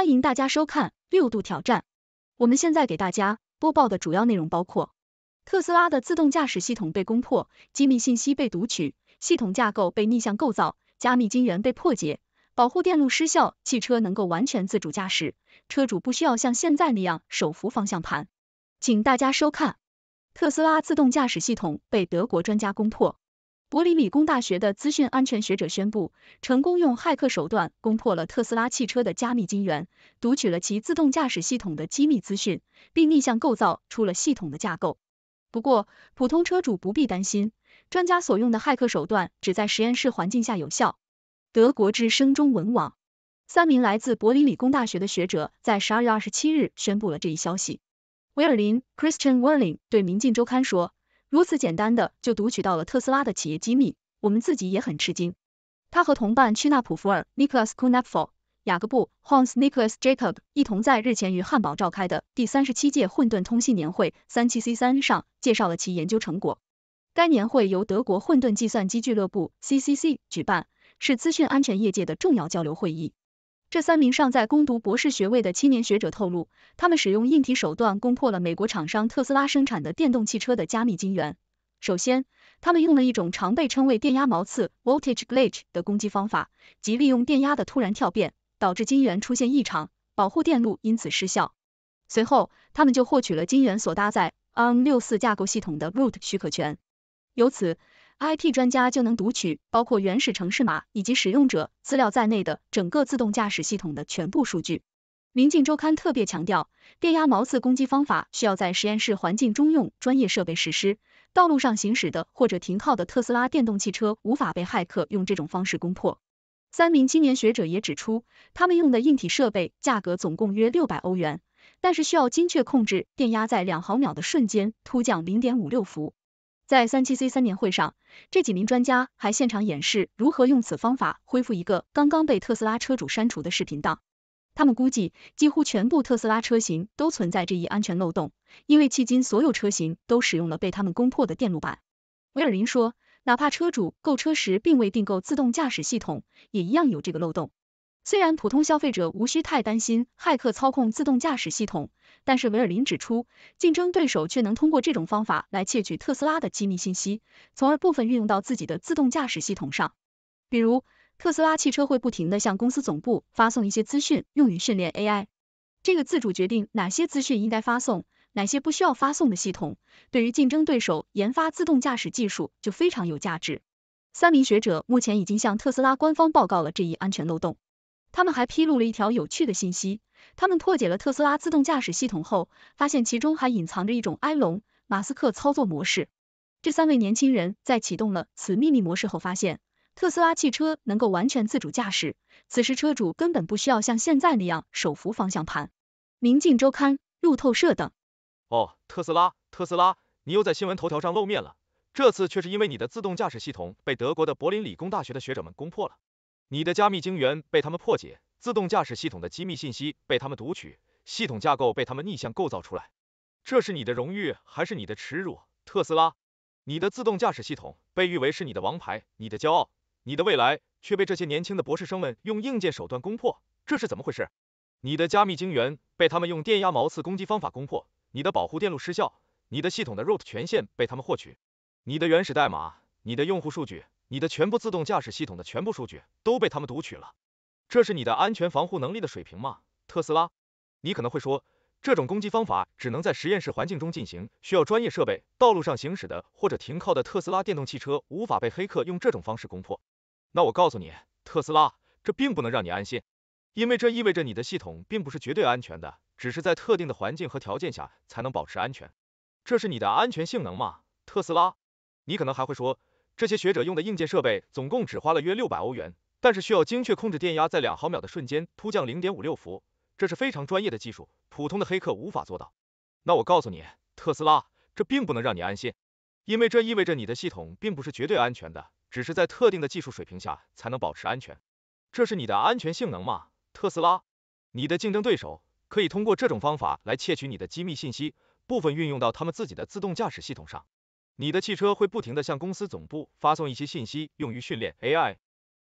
欢迎大家收看《六度挑战》。我们现在给大家播报的主要内容包括：特斯拉的自动驾驶系统被攻破，机密信息被读取，系统架构被逆向构造，加密晶圆被破解，保护电路失效，汽车能够完全自主驾驶，车主不需要像现在那样手扶方向盘。请大家收看。特斯拉自动驾驶系统被德国专家攻破。柏林理工大学的资讯安全学者宣布，成功用骇客手段攻破了特斯拉汽车的加密晶圆，读取了其自动驾驶系统的机密资讯，并逆向构造出了系统的架构。不过，普通车主不必担心，专家所用的骇客手段只在实验室环境下有效。德国之声中文网，三名来自柏林理工大学的学者在十二月二十七日宣布了这一消息。威尔林 Christian Welling 对《民进周刊》说。如此简单的就读取到了特斯拉的企业机密，我们自己也很吃惊。他和同伴屈纳普弗尔 Nicholas k u n a p f e l 雅各布 Hans Nicholas Jacob 一同在日前于汉堡召开的第三十七届混沌通信年会 （37C3） 上介绍了其研究成果。该年会由德国混沌计算机俱乐部 （CCC） 举办，是资讯安全业界的重要交流会议。这三名尚在攻读博士学位的青年学者透露，他们使用硬体手段攻破了美国厂商特斯拉生产的电动汽车的加密晶圆。首先，他们用了一种常被称为“电压毛刺 （Voltage Glitch）” 的攻击方法，即利用电压的突然跳变，导致晶圆出现异常，保护电路因此失效。随后，他们就获取了晶圆所搭载 Arm 六四架构系统的 root 许可权，由此。IT 专家就能读取包括原始城市码以及使用者资料在内的整个自动驾驶系统的全部数据。《明镜周刊》特别强调，电压毛刺攻击方法需要在实验室环境中用专业设备实施，道路上行驶的或者停靠的特斯拉电动汽车无法被骇客用这种方式攻破。三名青年学者也指出，他们用的硬体设备价格总共约六百欧元，但是需要精确控制电压在两毫秒的瞬间突降零点五六伏。在三七 c 三年会上，这几名专家还现场演示如何用此方法恢复一个刚刚被特斯拉车主删除的视频档。他们估计，几乎全部特斯拉车型都存在这一安全漏洞，因为迄今所有车型都使用了被他们攻破的电路板。威尔林说，哪怕车主购车时并未订购自动驾驶系统，也一样有这个漏洞。虽然普通消费者无需太担心骇客操控自动驾驶系统。但是维尔林指出，竞争对手却能通过这种方法来窃取特斯拉的机密信息，从而部分运用到自己的自动驾驶系统上。比如，特斯拉汽车会不停地向公司总部发送一些资讯，用于训练 AI。这个自主决定哪些资讯应该发送，哪些不需要发送的系统，对于竞争对手研发自动驾驶技术就非常有价值。三名学者目前已经向特斯拉官方报告了这一安全漏洞。他们还披露了一条有趣的信息，他们破解了特斯拉自动驾驶系统后，发现其中还隐藏着一种埃隆马斯克操作模式。这三位年轻人在启动了此秘密模式后，发现特斯拉汽车能够完全自主驾驶，此时车主根本不需要像现在那样手扶方向盘。《明镜周刊》、路透社等。哦，特斯拉，特斯拉，你又在新闻头条上露面了，这次却是因为你的自动驾驶系统被德国的柏林理工大学的学者们攻破了。你的加密晶圆被他们破解，自动驾驶系统的机密信息被他们读取，系统架构被他们逆向构造出来。这是你的荣誉还是你的耻辱，特斯拉？你的自动驾驶系统被誉为是你的王牌、你的骄傲、你的未来，却被这些年轻的博士生们用硬件手段攻破，这是怎么回事？你的加密晶元被他们用电压毛刺攻击方法攻破，你的保护电路失效，你的系统的 root 权限被他们获取，你的原始代码、你的用户数据。你的全部自动驾驶系统的全部数据都被他们读取了，这是你的安全防护能力的水平吗？特斯拉，你可能会说，这种攻击方法只能在实验室环境中进行，需要专业设备，道路上行驶的或者停靠的特斯拉电动汽车无法被黑客用这种方式攻破。那我告诉你，特斯拉，这并不能让你安心，因为这意味着你的系统并不是绝对安全的，只是在特定的环境和条件下才能保持安全，这是你的安全性能吗？特斯拉，你可能还会说。这些学者用的硬件设备总共只花了约六百欧元，但是需要精确控制电压在两毫秒的瞬间突降零点五六伏，这是非常专业的技术，普通的黑客无法做到。那我告诉你，特斯拉，这并不能让你安心，因为这意味着你的系统并不是绝对安全的，只是在特定的技术水平下才能保持安全。这是你的安全性能吗？特斯拉，你的竞争对手可以通过这种方法来窃取你的机密信息，部分运用到他们自己的自动驾驶系统上。你的汽车会不停的向公司总部发送一些信息，用于训练 AI。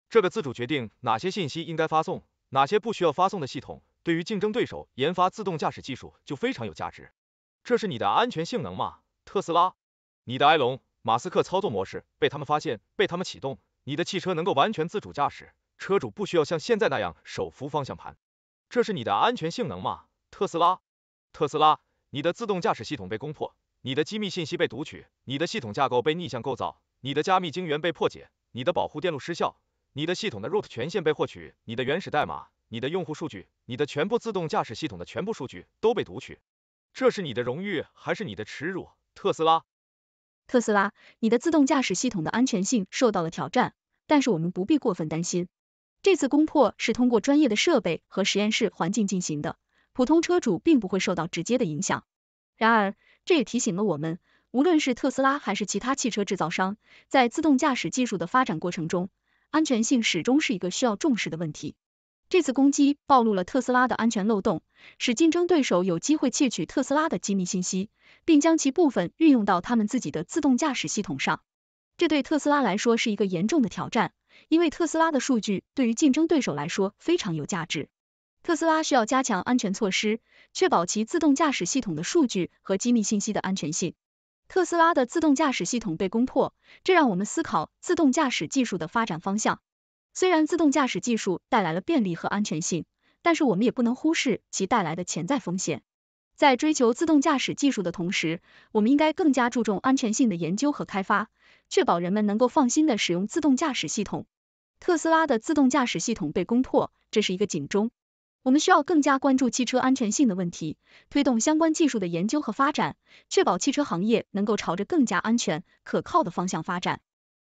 这个自主决定哪些信息应该发送，哪些不需要发送的系统，对于竞争对手研发自动驾驶技术就非常有价值。这是你的安全性能吗，特斯拉？你的埃隆马斯克操作模式被他们发现，被他们启动，你的汽车能够完全自主驾驶，车主不需要像现在那样手扶方向盘。这是你的安全性能吗，特斯拉？特斯拉，你的自动驾驶系统被攻破。你的机密信息被读取，你的系统架构被逆向构造，你的加密晶圆被破解，你的保护电路失效，你的系统的 root 权限被获取，你的原始代码、你的用户数据、你的全部自动驾驶系统的全部数据都被读取。这是你的荣誉还是你的耻辱，特斯拉？特斯拉，你的自动驾驶系统的安全性受到了挑战，但是我们不必过分担心。这次攻破是通过专业的设备和实验室环境进行的，普通车主并不会受到直接的影响。然而。这也提醒了我们，无论是特斯拉还是其他汽车制造商，在自动驾驶技术的发展过程中，安全性始终是一个需要重视的问题。这次攻击暴露了特斯拉的安全漏洞，使竞争对手有机会窃取特斯拉的机密信息，并将其部分运用到他们自己的自动驾驶系统上。这对特斯拉来说是一个严重的挑战，因为特斯拉的数据对于竞争对手来说非常有价值。特斯拉需要加强安全措施，确保其自动驾驶系统的数据和机密信息的安全性。特斯拉的自动驾驶系统被攻破，这让我们思考自动驾驶技术的发展方向。虽然自动驾驶技术带来了便利和安全性，但是我们也不能忽视其带来的潜在风险。在追求自动驾驶技术的同时，我们应该更加注重安全性的研究和开发，确保人们能够放心的使用自动驾驶系统。特斯拉的自动驾驶系统被攻破，这是一个警钟。我们需要更加关注汽车安全性的问题，推动相关技术的研究和发展，确保汽车行业能够朝着更加安全、可靠的方向发展。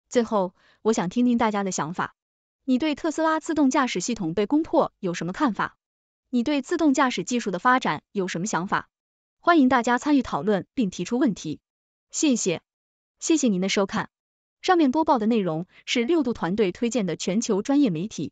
最后，我想听听大家的想法，你对特斯拉自动驾驶系统被攻破有什么看法？你对自动驾驶技术的发展有什么想法？欢迎大家参与讨论并提出问题。谢谢，谢谢您的收看。上面播报的内容是六度团队推荐的全球专业媒体。